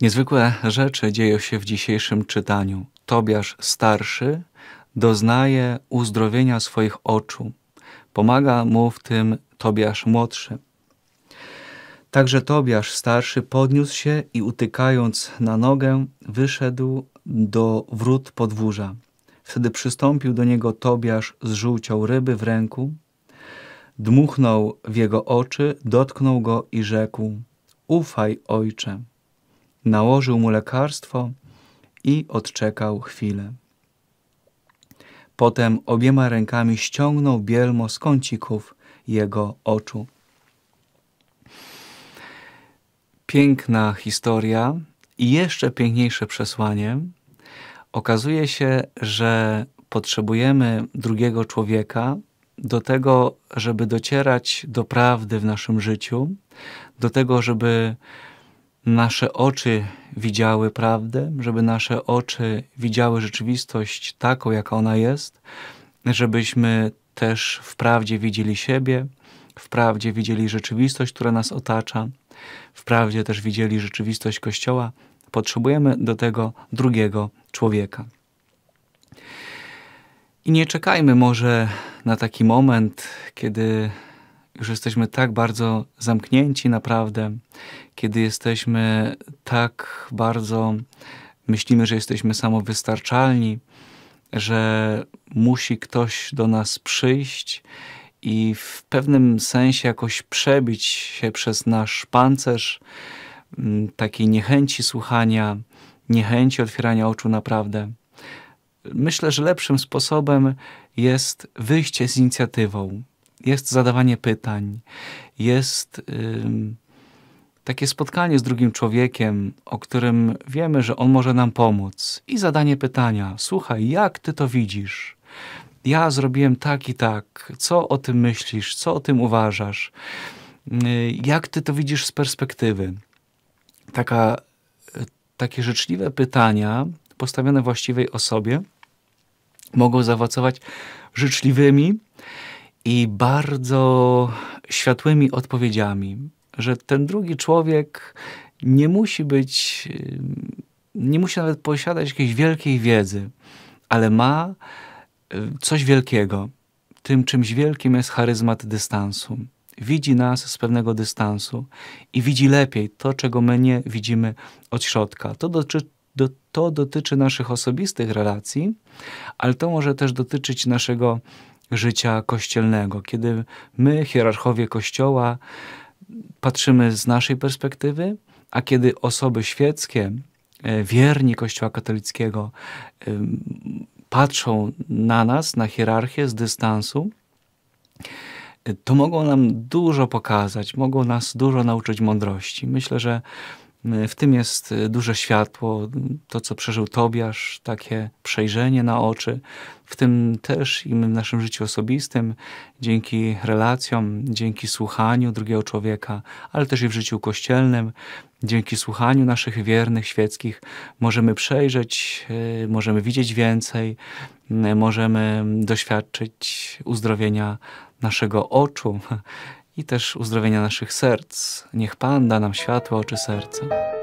Niezwykłe rzeczy dzieją się w dzisiejszym czytaniu. Tobiasz starszy doznaje uzdrowienia swoich oczu. Pomaga mu w tym Tobiasz młodszy. Także Tobiasz starszy podniósł się i utykając na nogę, wyszedł do wrót podwórza. Wtedy przystąpił do niego Tobiasz z żółcią ryby w ręku, dmuchnął w jego oczy, dotknął go i rzekł: Ufaj, ojcze nałożył mu lekarstwo i odczekał chwilę. Potem obiema rękami ściągnął bielmo z kącików jego oczu. Piękna historia i jeszcze piękniejsze przesłanie. Okazuje się, że potrzebujemy drugiego człowieka do tego, żeby docierać do prawdy w naszym życiu, do tego, żeby nasze oczy widziały prawdę, żeby nasze oczy widziały rzeczywistość taką, jaka ona jest, żebyśmy też w prawdzie widzieli siebie, w prawdzie widzieli rzeczywistość, która nas otacza, w prawdzie też widzieli rzeczywistość Kościoła. Potrzebujemy do tego drugiego człowieka. I nie czekajmy może na taki moment, kiedy już jesteśmy tak bardzo zamknięci, naprawdę, kiedy jesteśmy tak bardzo, myślimy, że jesteśmy samowystarczalni, że musi ktoś do nas przyjść i w pewnym sensie jakoś przebić się przez nasz pancerz mm, takiej niechęci słuchania, niechęci otwierania oczu naprawdę. Myślę, że lepszym sposobem jest wyjście z inicjatywą, jest zadawanie pytań, jest takie spotkanie z drugim człowiekiem, o którym wiemy, że on może nam pomóc, i zadanie pytania: Słuchaj, jak ty to widzisz? Ja zrobiłem tak i tak. Co o tym myślisz? Co o tym uważasz? Yy, jak ty to widzisz z perspektywy? Taka, y, takie życzliwe pytania postawione właściwej osobie mogą zaowocować życzliwymi, i bardzo światłymi odpowiedziami, że ten drugi człowiek nie musi być, nie musi nawet posiadać jakiejś wielkiej wiedzy, ale ma e, coś wielkiego. Tym czymś wielkim jest charyzmat dystansu. Widzi nas z pewnego dystansu i widzi lepiej to, czego my nie widzimy od środka. To dotyczy, do, to dotyczy naszych osobistych relacji, ale to może też dotyczyć naszego życia kościelnego, kiedy my, hierarchowie Kościoła, patrzymy z naszej perspektywy, a kiedy osoby świeckie, e, wierni Kościoła katolickiego, e, patrzą na nas, na hierarchię z dystansu, e, to mogą nam dużo pokazać, mogą nas dużo nauczyć mądrości. Myślę, że w tym jest duże światło, to co przeżył Tobiasz, takie przejrzenie na oczy, w tym też i w naszym życiu osobistym, dzięki relacjom, dzięki słuchaniu drugiego człowieka, ale też i w życiu kościelnym, dzięki słuchaniu naszych wiernych, świeckich, możemy przejrzeć, e, możemy widzieć więcej, możemy doświadczyć uzdrowienia naszego oczu, i też uzdrowienia naszych serc. Niech Pan da nam światło oczy serca.